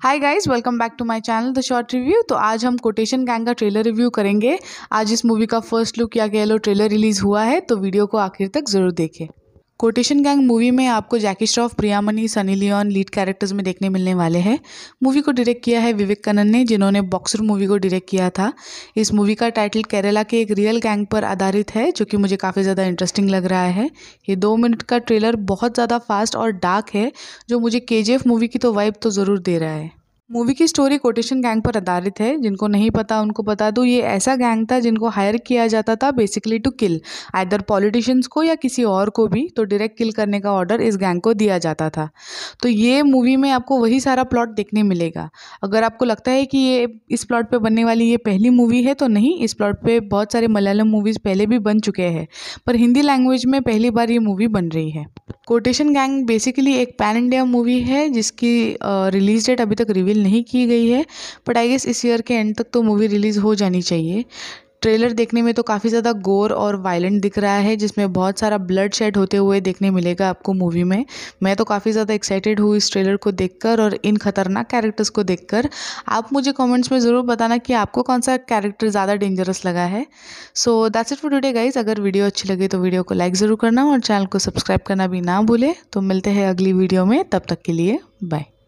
hi guys welcome back to my channel the short review तो आज हम quotation gang का ट्रेलर रिव्यू करेंगे आज इस मूवी का फर्स्ट लुक या कह लो ट्रेलर रिलीज़ हुआ है तो वीडियो को आखिर तक ज़रूर देखें कोटेशन गैंग मूवी में आपको जैकी श्रॉफ प्रियामणि सनी लियोन लीड कैरेक्टर्स में देखने मिलने वाले हैं मूवी को डायरेक्ट किया है विवेक कनन ने जिन्होंने बॉक्सर मूवी को डायरेक्ट किया था इस मूवी का टाइटल केरला के एक रियल गैंग पर आधारित है जो कि मुझे काफ़ी ज़्यादा इंटरेस्टिंग लग रहा है ये दो मिनट का ट्रेलर बहुत ज़्यादा फास्ट और डार्क है जो मुझे के मूवी की तो वाइब तो ज़रूर दे रहा है मूवी की स्टोरी कोटेशन गैंग पर आधारित है जिनको नहीं पता उनको बता दूँ ये ऐसा गैंग था जिनको हायर किया जाता था basically to kill either politicians को या किसी और को भी तो डायरेक्ट किल करने का ऑर्डर इस गैंग को दिया जाता था तो ये मूवी में आपको वही सारा प्लॉट देखने मिलेगा अगर आपको लगता है कि ये इस प्लॉट पर बनने वाली ये पहली मूवी है तो नहीं इस प्लॉट पर बहुत सारे मलयालम मूवीज़ पहले भी बन चुके हैं पर हिंदी लैंग्वेज में पहली बार ये मूवी बन रही है कोटेशन गैंग बेसिकली एक पैन इंडिया मूवी है जिसकी रिलीज डेट अभी तक रिवील नहीं की गई है बट आई गेस इस ईयर के एंड तक तो मूवी रिलीज़ हो जानी चाहिए ट्रेलर देखने में तो काफ़ी ज़्यादा गोर और वायलेंट दिख रहा है जिसमें बहुत सारा ब्लड शेड होते हुए देखने मिलेगा आपको मूवी में मैं तो काफ़ी ज़्यादा एक्साइटेड हूँ इस ट्रेलर को देखकर और इन खतरनाक कैरेक्टर्स को देखकर आप मुझे कमेंट्स में ज़रूर बताना कि आपको कौन सा कैरेक्टर ज़्यादा डेंजरस लगा है so that's it for today guys अगर वीडियो अच्छी लगे तो वीडियो को लाइक ज़रूर करना और चैनल को सब्सक्राइब करना भी ना भूलें तो मिलते हैं अगली वीडियो में तब तक के लिए बाय